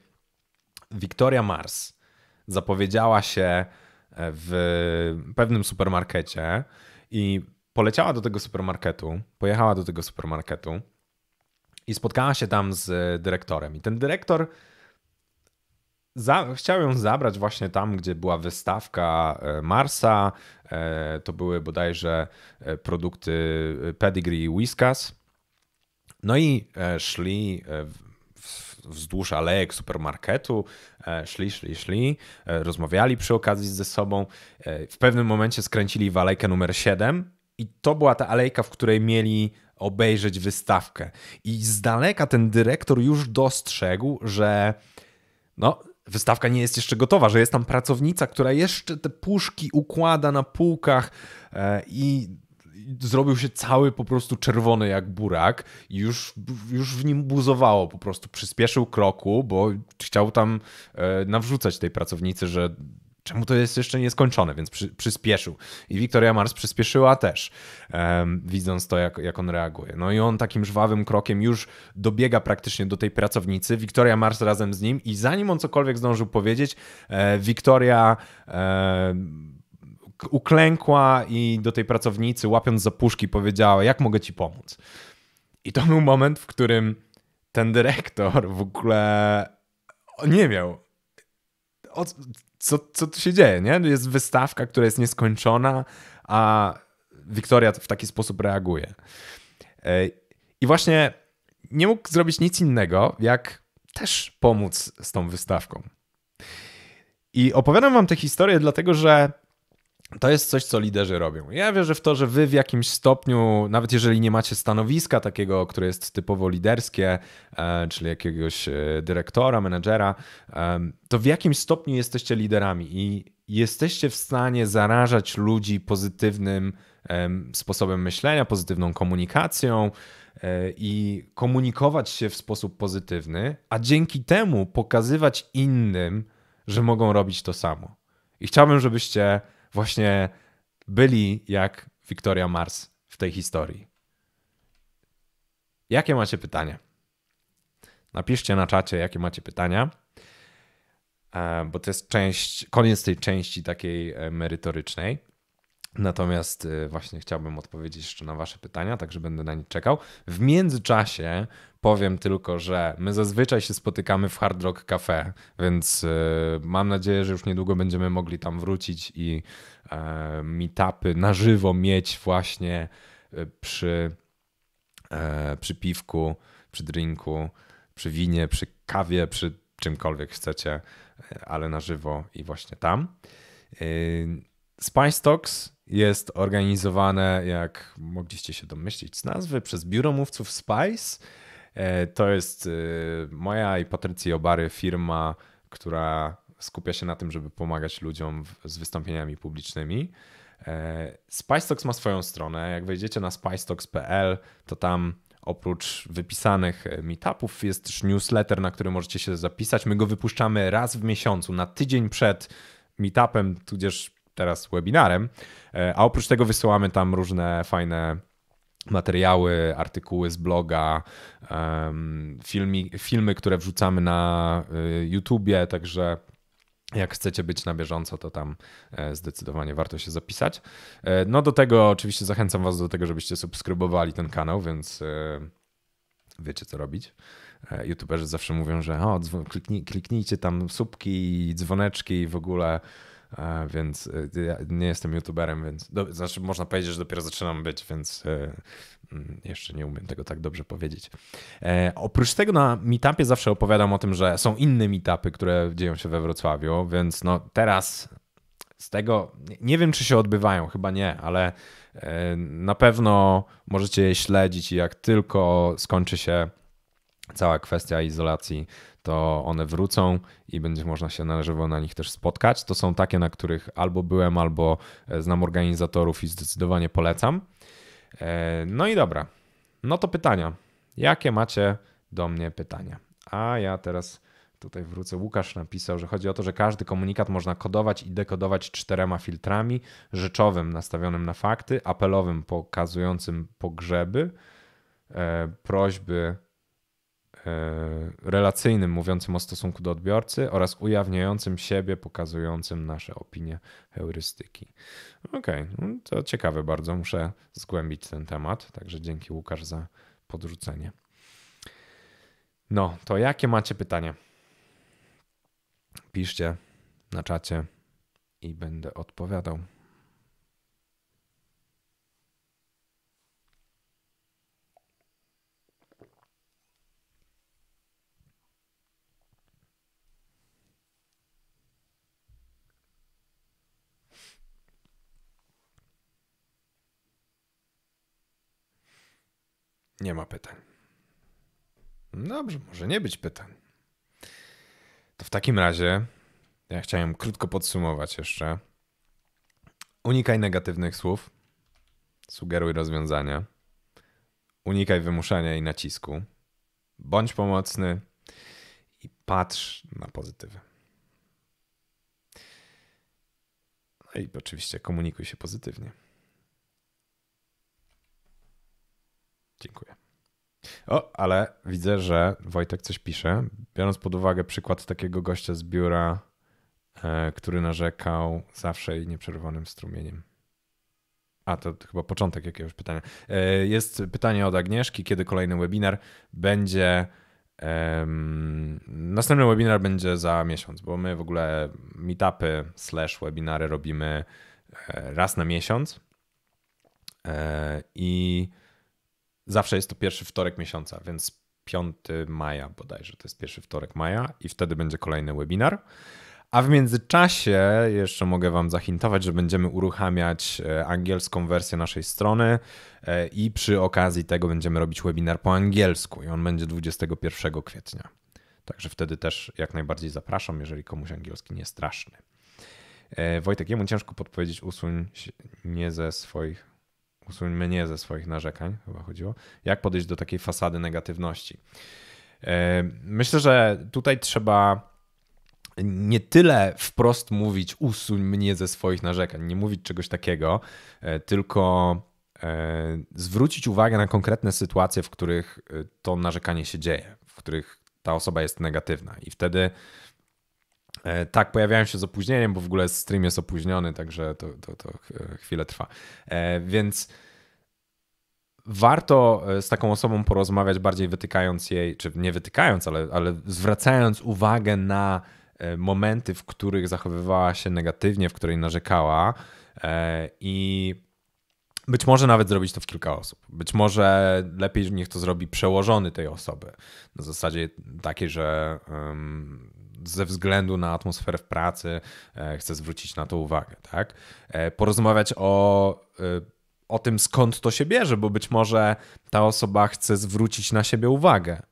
Victoria Mars zapowiedziała się e, w pewnym supermarkecie i poleciała do tego supermarketu, pojechała do tego supermarketu i spotkała się tam z dyrektorem. I ten dyrektor za, chciał ją zabrać właśnie tam, gdzie była wystawka e, Marsa. E, to były bodajże e, produkty Pedigree i Whiskas. No i szli wzdłuż alejek supermarketu, szli, szli, szli, rozmawiali przy okazji ze sobą. W pewnym momencie skręcili w alejkę numer 7 i to była ta alejka, w której mieli obejrzeć wystawkę. I z daleka ten dyrektor już dostrzegł, że no, wystawka nie jest jeszcze gotowa, że jest tam pracownica, która jeszcze te puszki układa na półkach e, i zrobił się cały po prostu czerwony jak burak i już, już w nim buzowało po prostu. Przyspieszył kroku, bo chciał tam e, nawrzucać tej pracownicy, że czemu to jest jeszcze nieskończone, więc przy, przyspieszył. I Wiktoria Mars przyspieszyła też, um, widząc to, jak, jak on reaguje. No i on takim żwawym krokiem już dobiega praktycznie do tej pracownicy, Wiktoria Mars razem z nim i zanim on cokolwiek zdążył powiedzieć, Wiktoria... E, e, uklękła i do tej pracownicy, łapiąc za puszki, powiedziała: Jak mogę ci pomóc? I to był moment, w którym ten dyrektor w ogóle nie miał. O, co, co tu się dzieje, nie? Jest wystawka, która jest nieskończona, a Wiktoria w taki sposób reaguje. I właśnie nie mógł zrobić nic innego, jak też pomóc z tą wystawką. I opowiadam wam tę historię, dlatego że to jest coś, co liderzy robią. Ja wierzę w to, że wy w jakimś stopniu, nawet jeżeli nie macie stanowiska takiego, które jest typowo liderskie, e, czyli jakiegoś e, dyrektora, menedżera, e, to w jakimś stopniu jesteście liderami i jesteście w stanie zarażać ludzi pozytywnym sposobem myślenia, pozytywną komunikacją i komunikować się w sposób pozytywny, a dzięki temu pokazywać innym, że mogą robić to samo. I chciałbym, żebyście właśnie byli jak Victoria Mars w tej historii. Jakie macie pytania? Napiszcie na czacie, jakie macie pytania, e, bo to jest część, koniec tej części takiej e, merytorycznej. Natomiast y, właśnie chciałbym odpowiedzieć jeszcze na Wasze pytania, także będę na nie czekał. W międzyczasie powiem tylko, że my zazwyczaj się spotykamy w Hard Rock Cafe, więc y, mam nadzieję, że już niedługo będziemy mogli tam wrócić i e, meetupy na żywo mieć właśnie y, przy, e, przy piwku, przy drinku, przy winie, przy kawie, przy czymkolwiek chcecie, e, ale na żywo i właśnie tam. Spice Talks jest organizowane, jak mogliście się domyślić z nazwy, przez Biuro Mówców Spice. E, to jest e, moja i Patrycji Obary firma, która skupia się na tym, żeby pomagać ludziom z wystąpieniami publicznymi. E, Spice Talks ma swoją stronę. Jak wejdziecie na spicetalks.pl, to tam oprócz wypisanych meetupów jest też newsletter, na który możecie się zapisać. My go wypuszczamy raz w miesiącu, na tydzień przed meetupem, tudzież teraz webinarem, e, a oprócz tego wysyłamy tam różne fajne materiały, artykuły z bloga, filmi, filmy, które wrzucamy na e, YouTubie, także jak chcecie być na bieżąco, to tam e, zdecydowanie warto się zapisać. No do tego oczywiście zachęcam Was do tego, żebyście subskrybowali ten kanał, więc wiecie co robić. YouTuberzy zawsze mówią, że o, kliknij, kliknijcie tam słupki, dzwoneczki i w ogóle E, więc e, ja nie jestem youtuberem, więc do, znaczy można powiedzieć, że dopiero zaczynam być, więc e, mm, jeszcze nie umiem tego tak dobrze powiedzieć. Oprócz tego na meetupie zawsze opowiadam o tym, że są inne meetupy, które dzieją się we Wrocławiu, więc no teraz z tego nie wiem, czy się odbywają, chyba nie, ale na pewno możecie je śledzić i jak tylko skończy się cała kwestia izolacji, to one wrócą i będzie można się należywo na nich też spotkać. To są takie, na których albo byłem, albo e, znam organizatorów i zdecydowanie polecam. E, no i dobra, no to pytania. Jakie macie do mnie pytania? A ja teraz tutaj wrócę. Łukasz napisał, że chodzi o to, że każdy komunikat można kodować i dekodować czterema filtrami: rzeczowym nastawionym na fakty, apelowym pokazującym pogrzeby, e, prośby E, relacyjnym mówiącym o stosunku do odbiorcy oraz ujawniającym siebie, pokazującym nasze opinie heurystyki. Okej, okay, no to ciekawe bardzo, muszę zgłębić ten temat, także dzięki Łukasz za podrzucenie. No, to jakie macie pytania? Piszcie na czacie i będę odpowiadał. Nie ma pytań. Dobrze, może nie być pytań. To w takim razie ja chciałem krótko podsumować jeszcze. Unikaj negatywnych słów, sugeruj rozwiązania, unikaj wymuszania i nacisku, bądź pomocny i patrz na pozytywy. No i oczywiście komunikuj się pozytywnie. Dziękuję. O, ale widzę, że Wojtek coś pisze. Biorąc pod uwagę przykład takiego gościa z biura, e, który narzekał zawsze i nieprzerwanym strumieniem. A to chyba początek jakiegoś pytania. E, jest pytanie od Agnieszki, kiedy kolejny webinar będzie. Um, następny webinar będzie za miesiąc, bo my w ogóle meetupy slash webinary robimy e, raz na miesiąc. I Zawsze jest to pierwszy wtorek miesiąca, więc 5 maja bodajże, to jest pierwszy wtorek maja i wtedy będzie kolejny webinar. A w międzyczasie jeszcze mogę Wam zahintować, że będziemy uruchamiać e, angielską wersję naszej strony e, i przy okazji tego będziemy robić webinar po angielsku i on będzie 21 kwietnia. Także wtedy też jak najbardziej zapraszam, jeżeli komuś angielski nie straszny. E, Wojtek, jemu ciężko podpowiedzieć, usuń nie ze swoich usuń mnie ze swoich narzekań, chyba chodziło, jak podejść do takiej fasady negatywności. E, myślę, że tutaj trzeba nie tyle wprost mówić, usuń mnie ze swoich narzekań, nie mówić czegoś takiego, e, tylko e, zwrócić uwagę na konkretne sytuacje, w których to narzekanie się dzieje, w których ta osoba jest negatywna. I wtedy E, tak, pojawiają się z opóźnieniem, bo w ogóle stream jest opóźniony, także to, to, to chwilę trwa. E, więc warto e, z taką osobą porozmawiać, bardziej wytykając jej, czy nie wytykając, ale, ale zwracając uwagę na momenty, w których zachowywała się negatywnie, w której narzekała i być może nawet zrobić to w kilka osób. Być może lepiej niech to zrobi przełożony tej osoby. Na zasadzie takiej, że um, ze względu na atmosferę w pracy e, chcę zwrócić na to uwagę, tak? E, porozmawiać o e, o tym, skąd to się bierze, bo być może ta osoba chce zwrócić na siebie uwagę.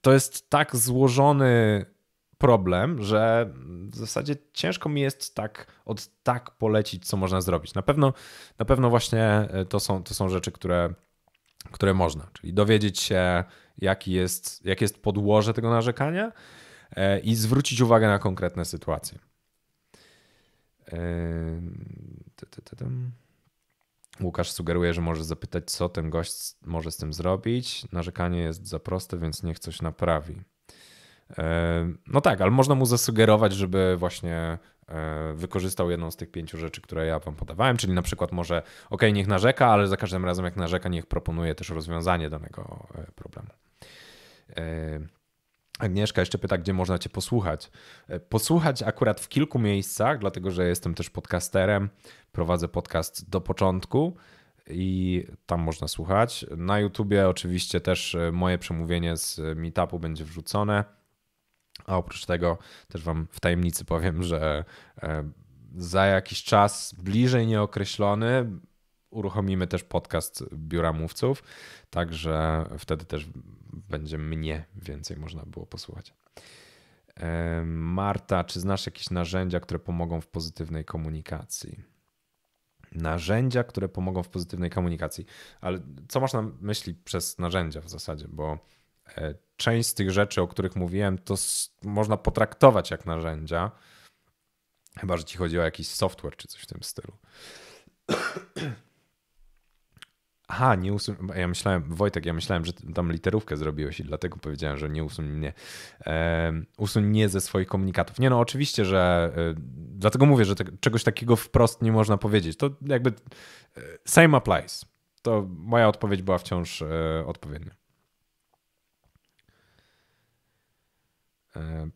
To jest tak złożony problem, że w zasadzie ciężko mi jest tak od tak polecić, co można zrobić. Na pewno, na pewno właśnie to są, to są rzeczy, które, które można, czyli dowiedzieć się, jaki jest, jakie jest podłoże tego narzekania E, i zwrócić uwagę na konkretne sytuacje. E, Łukasz sugeruje, że może zapytać, co ten gość może z tym zrobić. Narzekanie jest za proste, więc niech coś naprawi. E, no tak, ale można mu zasugerować, żeby właśnie wykorzystał jedną z tych pięciu rzeczy, które ja wam podawałem, czyli na przykład może, ok, niech narzeka, ale za każdym razem jak narzeka, niech proponuje też rozwiązanie danego problemu. Agnieszka jeszcze pyta, gdzie można Cię posłuchać. E, posłuchać akurat w kilku miejscach, dlatego że jestem też podcasterem, prowadzę podcast do początku i tam można słuchać. Na YouTubie oczywiście też e, moje przemówienie z meetupu będzie wrzucone. A oprócz tego też Wam w tajemnicy powiem, że e, za jakiś czas bliżej nieokreślony uruchomimy też podcast Biura Mówców, także wtedy też będzie mnie więcej można było posłuchać. E, Marta, czy znasz jakieś narzędzia, które pomogą w pozytywnej komunikacji? Narzędzia, które pomogą w pozytywnej komunikacji. Ale co masz na myśli przez narzędzia w zasadzie? Bo e, część z tych rzeczy, o których mówiłem, to można potraktować jak narzędzia, chyba że ci chodzi o jakiś software czy coś w tym stylu. Aha, nie usuń. Ja myślałem, Wojtek, ja myślałem, że tam literówkę zrobiłeś i dlatego powiedziałem, że nie usuń mnie. E, usuń mnie ze swoich komunikatów. Nie, no oczywiście, że. E, dlatego mówię, że te, tak, czegoś takiego wprost nie można powiedzieć. To jakby. E, same applies. To moja odpowiedź była wciąż y, odpowiednia. E,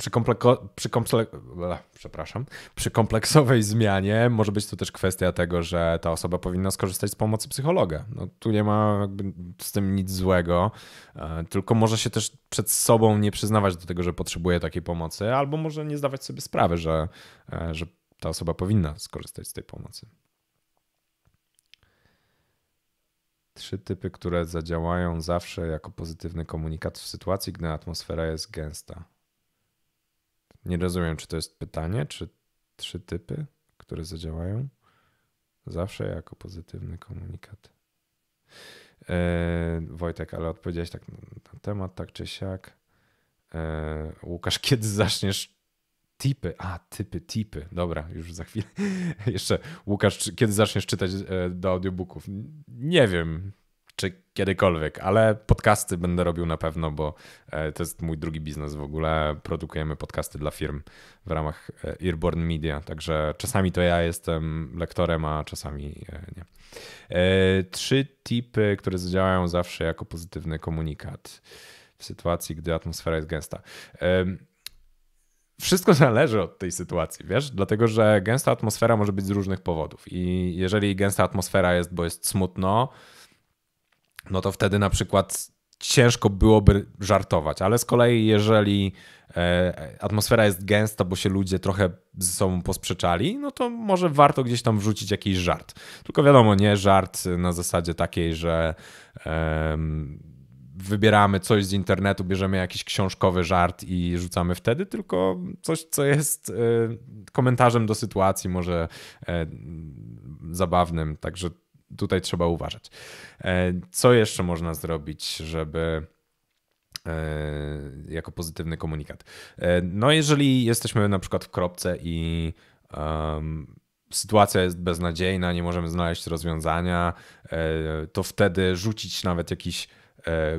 przepraszam, przy kompleksowej zmianie może być tu też kwestia tego, że ta osoba powinna skorzystać z pomocy psychologa. No, tu nie ma z tym nic złego, e, tylko może się też przed sobą nie przyznawać do tego, że potrzebuje takiej pomocy, albo może nie zdawać sobie sprawy, że, e, że ta osoba powinna skorzystać z tej pomocy. Trzy typy, które zadziałają zawsze jako pozytywny komunikat w sytuacji, gdy atmosfera jest gęsta. Nie rozumiem, czy to jest pytanie, czy trzy typy, które zadziałają. Zawsze jako pozytywny komunikat. E, Wojtek, ale odpowiedziałeś tak na, na temat, tak czy siak. E, Łukasz, (laughs) kiedy zaczniesz typy, A, typy, typy. Dobra, już za chwilę. (laughs) Jeszcze, Łukasz, kiedy zaczniesz czytać e, do audiobooków? Nie wiem czy kiedykolwiek, ale podcasty będę robił na pewno, bo e, to jest mój drugi biznes w ogóle. Produkujemy podcasty dla firm w ramach e, Earborn Media, także czasami to ja jestem lektorem, a czasami e, nie. Trzy tipy, które zadziałają zawsze jako pozytywny komunikat w sytuacji, gdy atmosfera jest gęsta. Wszystko (laughs) zależy od tej sytuacji, wiesz? Dlatego, że gęsta atmosfera może być z różnych powodów. I jeżeli gęsta atmosfera jest, bo jest smutno, no to wtedy na przykład ciężko byłoby żartować, ale z kolei jeżeli e, atmosfera jest gęsta, bo się ludzie trochę ze sobą posprzeczali, no to może warto gdzieś tam wrzucić jakiś żart. Tylko wiadomo, nie żart na zasadzie takiej, że wybieramy coś z internetu, bierzemy jakiś książkowy żart i rzucamy wtedy, tylko coś, co jest e, komentarzem do sytuacji, może e, zabawnym. Także tutaj trzeba uważać. E, co jeszcze można zrobić, żeby e, jako pozytywny komunikat? E, no, jeżeli jesteśmy na przykład w kropce i um, sytuacja jest beznadziejna, nie możemy znaleźć rozwiązania, to wtedy rzucić nawet jakiś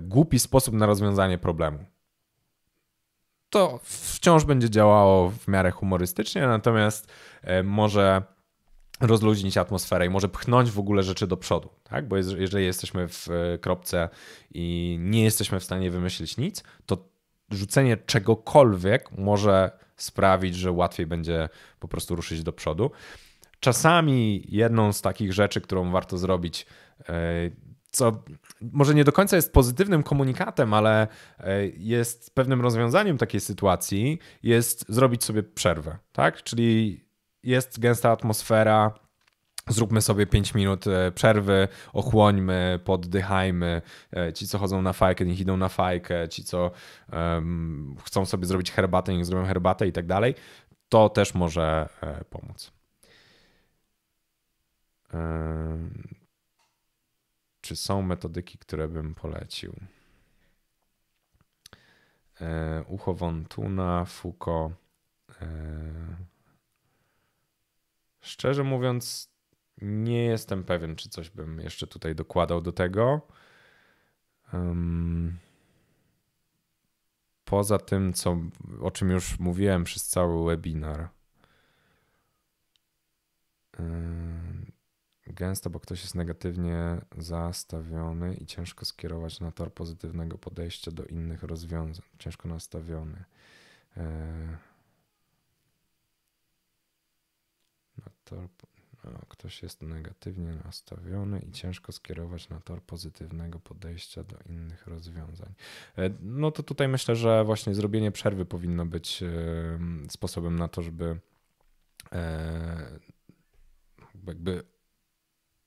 głupi sposób na rozwiązanie problemu. To wciąż będzie działało w miarę humorystycznie, natomiast może rozluźnić atmosferę i może pchnąć w ogóle rzeczy do przodu, tak? Bo jeżeli jesteśmy w e, kropce i nie jesteśmy w stanie wymyślić nic, to rzucenie czegokolwiek może sprawić, że łatwiej będzie po prostu ruszyć do przodu. Czasami jedną z takich rzeczy, którą warto zrobić, e, co może nie do końca jest pozytywnym komunikatem, ale e, jest pewnym rozwiązaniem takiej sytuacji, jest zrobić sobie przerwę, tak? Czyli jest gęsta atmosfera, zróbmy sobie 5 minut e, przerwy, ochłońmy, poddychajmy. E, ci, co chodzą na fajkę, niech idą na fajkę, ci, co um, chcą sobie zrobić herbatę, niech zrobią herbatę i tak dalej. To też może e, pomóc. czy są metodyki, które bym polecił? Ucho Wontuna, Foucault. Szczerze mówiąc, nie jestem pewien, czy coś bym jeszcze tutaj dokładał do tego. Um, poza tym, co, o czym już mówiłem przez cały webinar. gęsto, bo ktoś jest negatywnie zastawiony i ciężko skierować na tor pozytywnego podejścia do innych rozwiązań. Ciężko nastawiony. E, tor, no, ktoś jest negatywnie nastawiony i ciężko skierować na tor pozytywnego podejścia do innych rozwiązań. E, no to tutaj myślę, że właśnie zrobienie przerwy powinno być e, sposobem na to, żeby e, jakby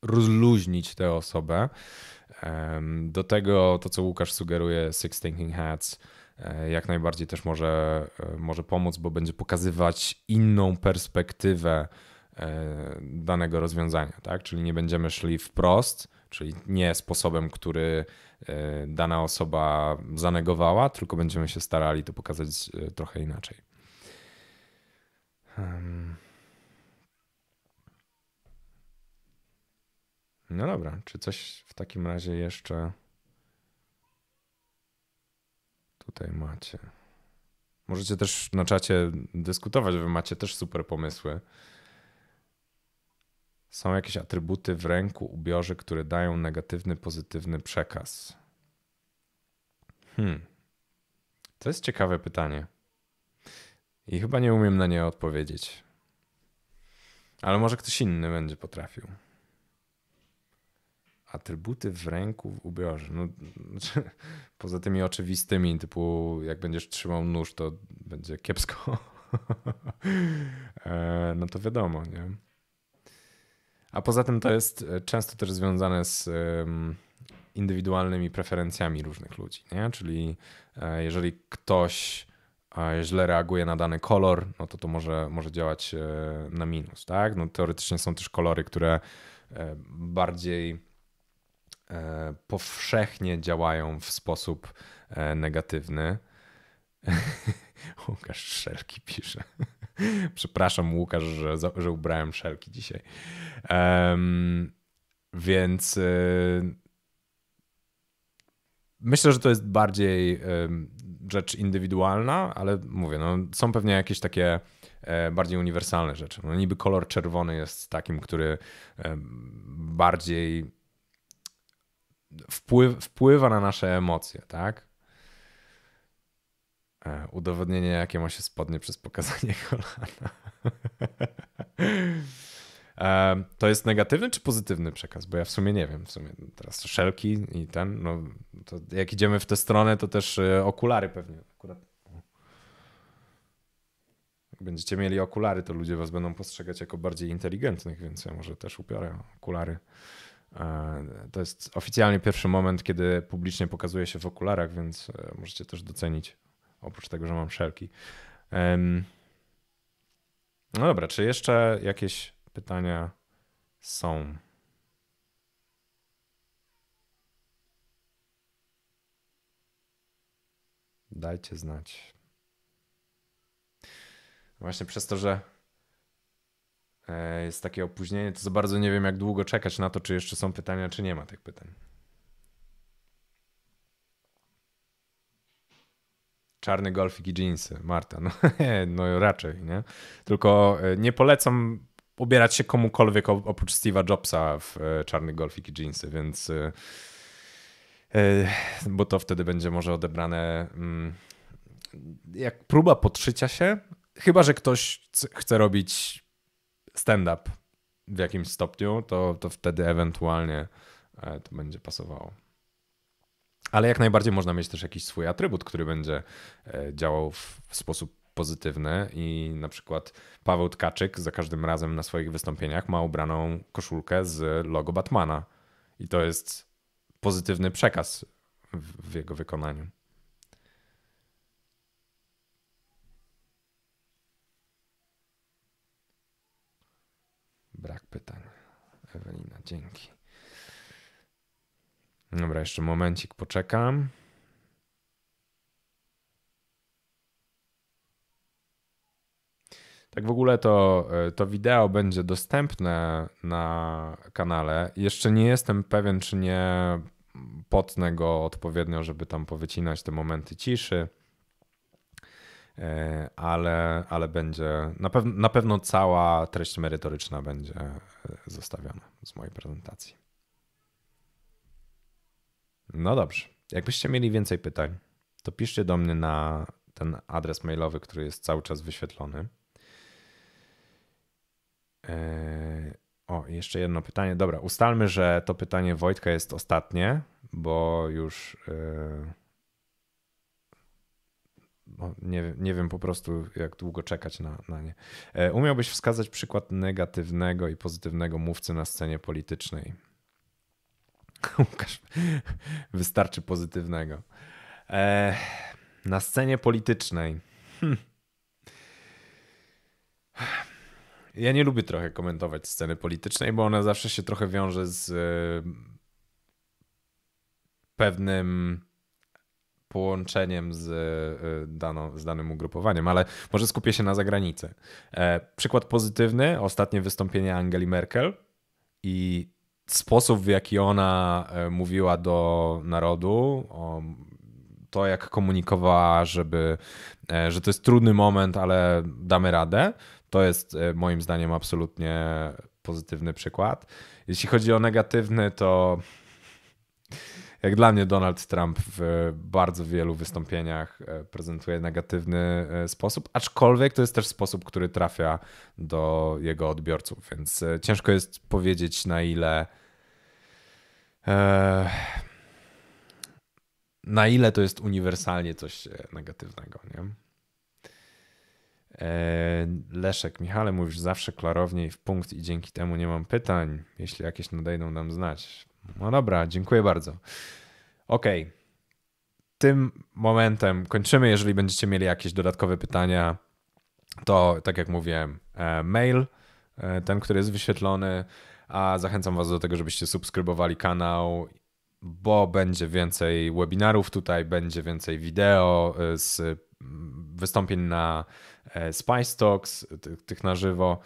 rozluźnić tę osobę. Do tego to, co Łukasz sugeruje, Six Thinking Hats jak najbardziej też może, może pomóc, bo będzie pokazywać inną perspektywę E, danego rozwiązania, tak? Czyli nie będziemy szli wprost, czyli nie sposobem, który e, dana osoba zanegowała, tylko będziemy się starali to pokazać e, trochę inaczej. No dobra, czy coś w takim razie jeszcze tutaj macie? Możecie też na czacie dyskutować, wy macie też super pomysły. Są jakieś atrybuty w ręku, ubiorze, które dają negatywny, pozytywny przekaz? Hmm. To jest ciekawe pytanie. I chyba nie umiem na nie odpowiedzieć. Ale może ktoś inny będzie potrafił. Atrybuty w ręku, w ubiorze. No, znaczy, (laughs) poza tymi oczywistymi, typu jak będziesz trzymał nóż, to będzie kiepsko. (laughs) E, no to wiadomo, nie? A poza tym to jest e, często też związane z indywidualnymi preferencjami różnych ludzi, nie? Czyli e, jeżeli ktoś e, źle reaguje na dany kolor, no to to może, może działać na minus, tak? No teoretycznie są też kolory, które bardziej powszechnie działają w sposób negatywny. (laughs) Łukasz Szelki pisze. (laughs) Przepraszam, Łukasz, że, że ubrałem szelki dzisiaj. Um, więc y, myślę, że to jest bardziej rzecz indywidualna, ale mówię, no, są pewnie jakieś takie e, bardziej uniwersalne rzeczy. No niby kolor czerwony jest takim, który bardziej wpływ, wpływa na nasze emocje, tak? E, udowodnienie, jakie ma się spodnie przez pokazanie (laughs) kolana. E, to jest negatywny czy pozytywny przekaz? Bo ja w sumie nie wiem. W sumie teraz szelki i ten, no to jak idziemy w tę stronę, to też e, okulary pewnie akurat. Jak będziecie mieli okulary, to ludzie was będą postrzegać jako bardziej inteligentnych, więc ja może też upiorę okulary. To jest oficjalnie pierwszy moment, kiedy publicznie pokazuje się w okularach, więc możecie też docenić Oprócz tego, że mam szelki. No dobra, czy jeszcze jakieś pytania są? Dajcie znać. Właśnie przez to, że e, jest takie opóźnienie, to za bardzo nie wiem, jak długo czekać na to, czy jeszcze są pytania, czy nie ma tych pytań. czarny golfik i jeansy, Marta. No, (laughs) no raczej, nie? Tylko e, nie polecam ubierać się komukolwiek oprócz Steve'a Jobsa w e, czarny golfik i jeansy, więc e, bo to wtedy będzie może odebrane mm, jak próba podszycia się, chyba że ktoś chce robić stand-up w jakimś stopniu, to, to wtedy ewentualnie to będzie pasowało. Ale jak najbardziej można mieć też jakiś swój atrybut, który będzie e, działał w sposób pozytywny i na przykład Paweł Tkaczyk za każdym razem na swoich wystąpieniach ma ubraną koszulkę z logo Batmana. I to jest pozytywny przekaz w, w jego wykonaniu. Brak pytań. Ewelina, dzięki. Dobra, jeszcze momencik poczekam. Tak w ogóle to, e, to wideo będzie dostępne na kanale. Jeszcze nie jestem pewien, czy nie potnę go odpowiednio, żeby tam powycinać te momenty ciszy. E, ale, ale będzie na, pew na pewno cała treść merytoryczna będzie e, zostawiona z mojej prezentacji. No dobrze. Jakbyście mieli więcej pytań, to piszcie do mnie na ten adres mailowy, który jest cały czas wyświetlony. E, o, jeszcze jedno pytanie. Dobra, ustalmy, że to pytanie Wojtka jest ostatnie, bo już no, nie, nie wiem po prostu, jak długo czekać na, na nie. E, umiałbyś wskazać przykład negatywnego i pozytywnego mówcy na scenie politycznej? (laughs) Łukasz, wystarczy pozytywnego. E, na scenie politycznej. Hm. Ja nie lubię trochę komentować sceny politycznej, bo ona zawsze się trochę wiąże z e, pewnym połączeniem z, y, dano, z danym ugrupowaniem, ale może skupię się na zagranicy. E, przykład pozytywny, ostatnie wystąpienie Angeli Merkel i sposób, w jaki ona e, mówiła do narodu, to jak komunikowała, żeby, e, że to jest trudny moment, ale damy radę, to jest e, moim zdaniem absolutnie pozytywny przykład. Jeśli chodzi o negatywny, to jak dla mnie Donald Trump w bardzo wielu wystąpieniach e, prezentuje negatywny e, sposób, aczkolwiek to jest też sposób, który trafia do jego odbiorców, więc e, ciężko jest powiedzieć na ile na ile to jest uniwersalnie coś negatywnego, nie? Leszek, Michale, mówisz zawsze klarowniej w punkt i dzięki temu nie mam pytań. Jeśli jakieś nadejdą, dam znać. No dobra, dziękuję bardzo. Okej. Okay. Tym momentem kończymy. Jeżeli będziecie mieli jakieś dodatkowe pytania, to tak jak mówiłem, e, mail, e, ten, który jest wyświetlony, a zachęcam Was do tego, żebyście subskrybowali kanał, bo będzie więcej webinarów tutaj, będzie więcej wideo e, z wystąpień na Spice Talks, tych na żywo.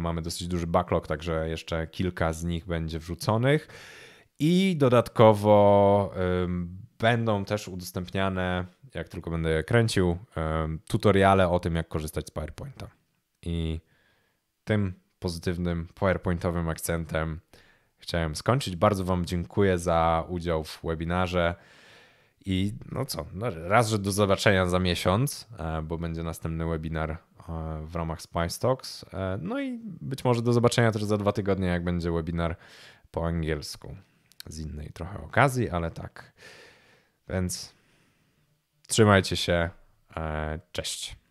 Mamy dosyć duży backlog, także jeszcze kilka z nich będzie wrzuconych. I dodatkowo będą też udostępniane, jak tylko będę je kręcił, tutoriale o tym, jak korzystać z PowerPointa. I tym pozytywnym PowerPointowym akcentem chciałem skończyć. Bardzo Wam dziękuję za udział w webinarze. I no co, no, raz, że do zobaczenia za miesiąc, e, bo będzie następny webinar e, w ramach Spice Talks. E, no i być może do zobaczenia też za dwa tygodnie, jak będzie webinar po angielsku z innej trochę okazji, ale tak. Więc trzymajcie się. E, cześć.